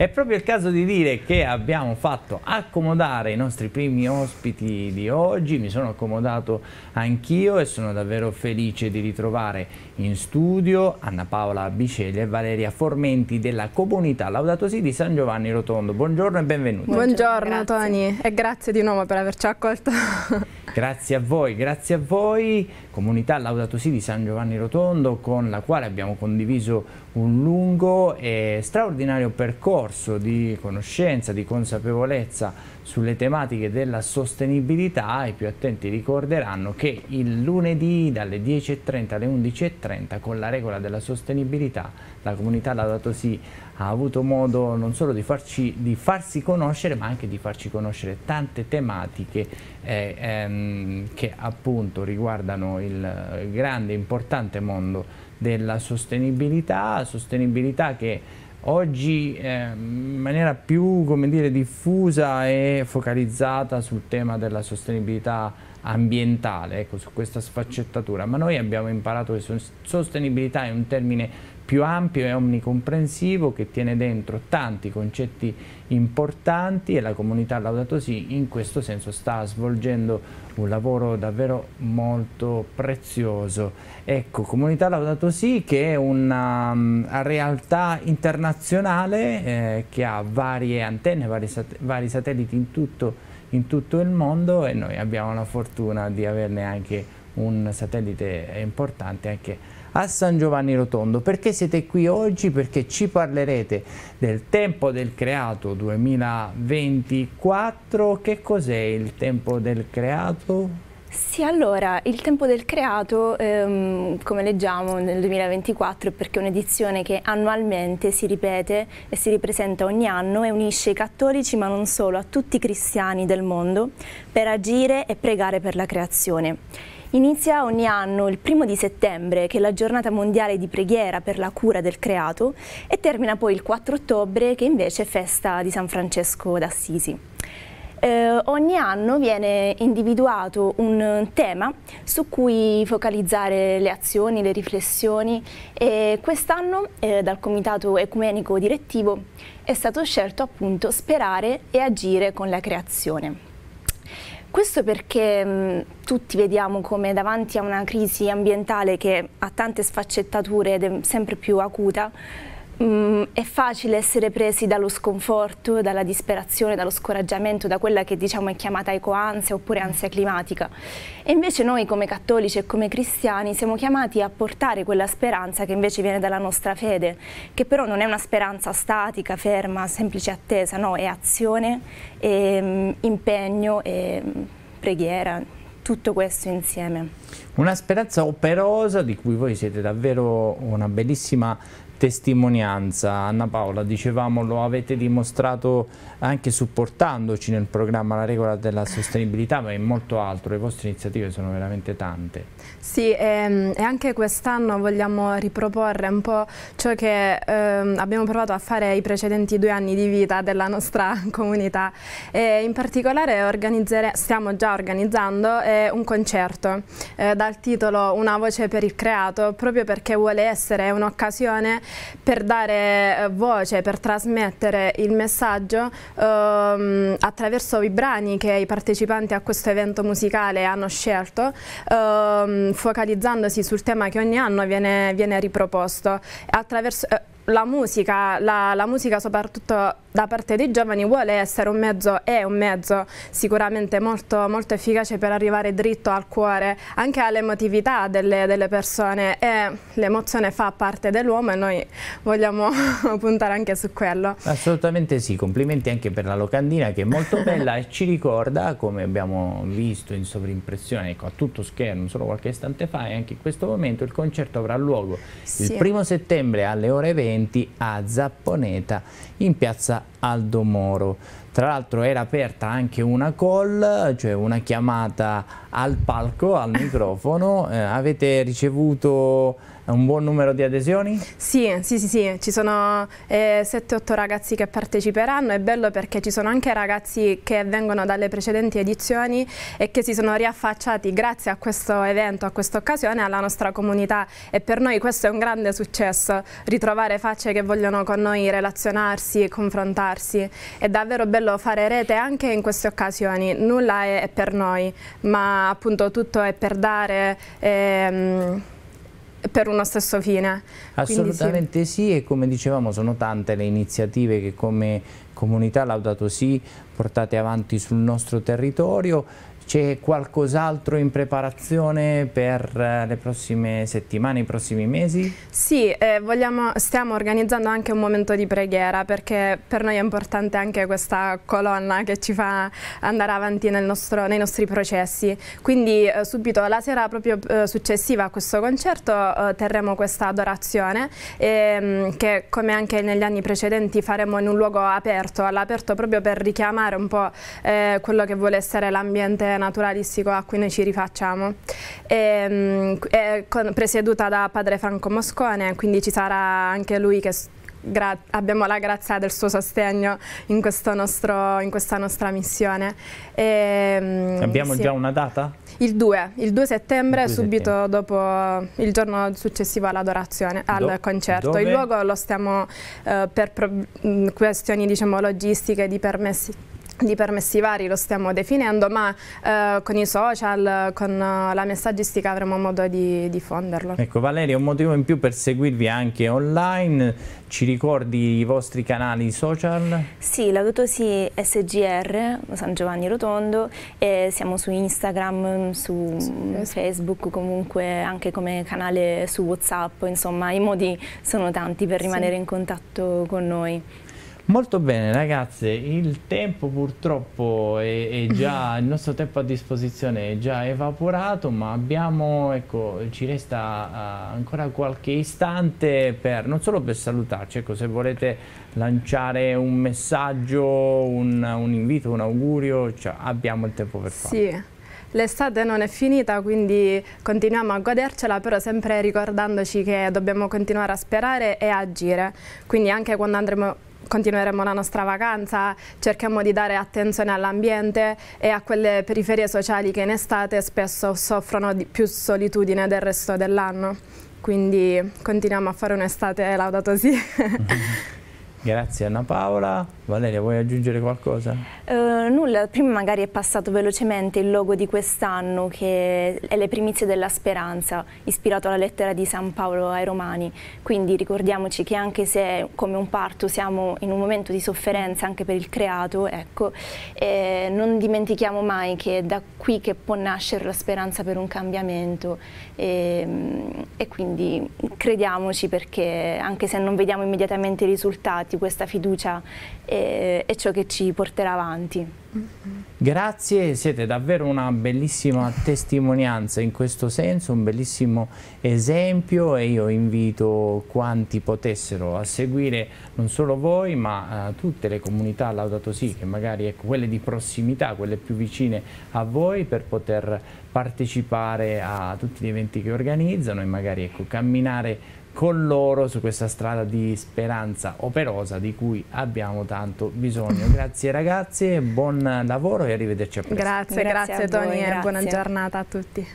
È proprio il caso di dire che abbiamo fatto accomodare i nostri primi ospiti di oggi, mi sono accomodato anch'io e sono davvero felice di ritrovare in studio Anna Paola Biceglia e Valeria Formenti della comunità Laudato Si di San Giovanni Rotondo. Buongiorno e benvenuti. Buongiorno, grazie. Tony e grazie di nuovo per averci accolto. grazie a voi, grazie a voi, comunità Laudato Si di San Giovanni Rotondo con la quale abbiamo condiviso un lungo e straordinario percorso di conoscenza, di consapevolezza sulle tematiche della sostenibilità. I più attenti ricorderanno che il lunedì dalle 10.30 alle 11.30 con la regola della sostenibilità la comunità da dato sì ha avuto modo non solo di, farci, di, farsi conoscere ma anche di farci conoscere tante tematiche eh, ehm, che appunto riguardano il grande e importante mondo della sostenibilità, sostenibilità che oggi eh, in maniera più dire, diffusa e focalizzata sul tema della sostenibilità ambientale, ecco, su questa sfaccettatura, ma noi abbiamo imparato che sostenibilità è un termine più ampio e omnicomprensivo che tiene dentro tanti concetti importanti e la comunità Laudato Si in questo senso sta svolgendo un lavoro davvero molto prezioso. Ecco, comunità Laudato Si che è una um, realtà internazionale eh, che ha varie antenne, vari, sat vari satelliti in tutto, in tutto il mondo e noi abbiamo la fortuna di averne anche un satellite importante anche a San Giovanni Rotondo. Perché siete qui oggi? Perché ci parlerete del tempo del creato 2024. Che cos'è il tempo del creato? Sì, allora, il tempo del creato, ehm, come leggiamo nel 2024, è perché è un'edizione che annualmente si ripete e si ripresenta ogni anno e unisce i cattolici, ma non solo, a tutti i cristiani del mondo per agire e pregare per la creazione. Inizia ogni anno il primo di settembre, che è la giornata mondiale di preghiera per la cura del creato, e termina poi il 4 ottobre, che invece è festa di San Francesco d'Assisi. Eh, ogni anno viene individuato un tema su cui focalizzare le azioni, le riflessioni e quest'anno eh, dal Comitato Ecumenico Direttivo è stato scelto appunto sperare e agire con la creazione. Questo perché mh, mm, tutti vediamo come davanti a una crisi ambientale che ha tante sfaccettature ed è sempre più acuta, Mm, è facile essere presi dallo sconforto, dalla disperazione, dallo scoraggiamento, da quella che diciamo è chiamata ecoansia oppure ansia climatica. E invece noi come cattolici e come cristiani siamo chiamati a portare quella speranza che invece viene dalla nostra fede, che però non è una speranza statica, ferma, semplice attesa, no, è azione, è, mm, impegno, è mm, preghiera, tutto questo insieme. Una speranza operosa di cui voi siete davvero una bellissima testimonianza. Anna Paola, dicevamo, lo avete dimostrato anche supportandoci nel programma La regola della sostenibilità, ma in molto altro, le vostre iniziative sono veramente tante. Sì, e, ehm, e anche quest'anno vogliamo riproporre un po' ciò che eh, abbiamo provato a fare i precedenti due anni di vita della nostra comunità. E in particolare stiamo già organizzando eh, un concerto eh, dal titolo Una voce per il creato, proprio perché vuole essere un'occasione per dare eh, voce, per trasmettere il messaggio ehm, attraverso i brani che i partecipanti a questo evento musicale hanno scelto, ehm, focalizzandosi sul tema che ogni anno viene, viene riproposto. Attraverso, eh, la musica, la, la musica soprattutto da parte dei giovani vuole essere un mezzo, è un mezzo sicuramente molto, molto efficace per arrivare dritto al cuore, anche all'emotività delle, delle, persone e l'emozione fa parte dell'uomo e noi vogliamo puntare anche su quello. Assolutamente sì, complimenti anche per la locandina che è molto bella e ci ricorda, come abbiamo visto in sovrimpressione, ecco, a tutto schermo solo qualche istante fa e anche in questo momento il concerto avrà luogo sì. il primo settembre alle ore 20 studenti a Zapponeta in piazza Aldo Moro. Tra l'altro era aperta anche una call, cioè una chiamata al palco, al microfono. Eh, avete ricevuto un buon numero di adesioni? Sì, sì, sì, sì. ci sono eh, 7-8 ragazzi che parteciperanno, è bello perché ci sono anche ragazzi che vengono dalle precedenti edizioni e che si sono riaffacciati grazie a questo evento, a questa occasione, alla nostra comunità e per noi questo è un grande successo, ritrovare facce che vogliono con noi relazionarsi, confrontarsi, è davvero bello bello fare rete anche in queste occasioni, nulla è, per noi, ma appunto tutto è per dare... Ehm, per uno stesso fine. Assolutamente sì. sì. e come dicevamo sono tante le iniziative che come comunità Laudato Si portate avanti sul nostro territorio c'è qualcos'altro in preparazione per eh, le prossime settimane, i prossimi mesi? Sì, eh, vogliamo, stiamo organizzando anche un momento di preghiera perché per noi è importante anche questa colonna che ci fa andare avanti nostro, nei nostri processi. Quindi eh, subito la sera proprio eh, successiva a questo concerto eh, terremo questa adorazione ehm, che come anche negli anni precedenti faremo in un luogo aperto, all'aperto proprio per richiamare un po' eh, quello che vuole essere l'ambiente naturalistico a cui noi ci rifacciamo. E, ehm, è con, presieduta da padre Franco Moscone, quindi ci sarà anche lui che abbiamo la grazia del suo sostegno in, nostro, in questa nostra missione. E, ehm, abbiamo sì. già una data? Il 2, il 2 settembre, il 2 subito settembre. dopo il giorno successivo all'adorazione, al Do concerto. Dove? Il luogo lo stiamo eh, per mm, questioni diciamo, logistiche, di permessi di permessi vari lo stiamo definendo, ma eh, con i social, con eh, la messaggistica avremo modo di diffonderlo. Ecco Valeria, un motivo in più per seguirvi anche online, ci ricordi i vostri canali social? Sì, la Lotosi SGR, San Giovanni Rotondo, e siamo su Instagram, mm, su sì. Facebook, comunque anche come canale su Whatsapp, insomma i modi sono tanti per rimanere sì. in contatto con noi. Molto bene ragazze, il tempo purtroppo è, è, già, il nostro tempo a disposizione è già evaporato, ma abbiamo, ecco, ci resta uh, ancora qualche istante per, non solo per salutarci, ecco, se volete lanciare un messaggio, un, un invito, un augurio, cioè, abbiamo il tempo per farlo. Sì. L'estate non è finita, quindi continuiamo a godercela, però sempre ricordandoci che dobbiamo continuare a sperare e agire. Quindi anche quando andremo continueremo la nostra vacanza, cerchiamo di dare attenzione all'ambiente e a quelle periferie sociali che in estate spesso soffrono di più solitudine del resto dell'anno. Quindi continuiamo a fare un'estate laudato sì. Grazie Anna Paola. Valeria, vuoi aggiungere qualcosa? Uh, nulla, prima magari è passato velocemente il logo di quest'anno che è Le primizie della speranza, ispirato alla lettera di San Paolo ai Romani, quindi ricordiamoci che anche se come un parto siamo in un momento di sofferenza anche per il creato, ecco, eh, non dimentichiamo mai che è da qui che può nascere la speranza per un cambiamento e, ehm, e quindi crediamoci perché anche se non vediamo immediatamente i risultati, questa fiducia è è ciò che ci porterà avanti. Grazie, siete davvero una bellissima testimonianza in questo senso, un bellissimo esempio e io invito quanti potessero a seguire non solo voi ma eh, tutte le comunità Laudato Si, che magari ecco, quelle di prossimità, quelle più vicine a voi per poter partecipare a tutti gli eventi che organizzano e magari ecco, camminare con loro su questa strada di speranza operosa di cui abbiamo tanto bisogno. Grazie ragazzi, buon lavoro e arrivederci a presto. Grazie, grazie, grazie a Tony voi, grazie. e buona giornata a tutti.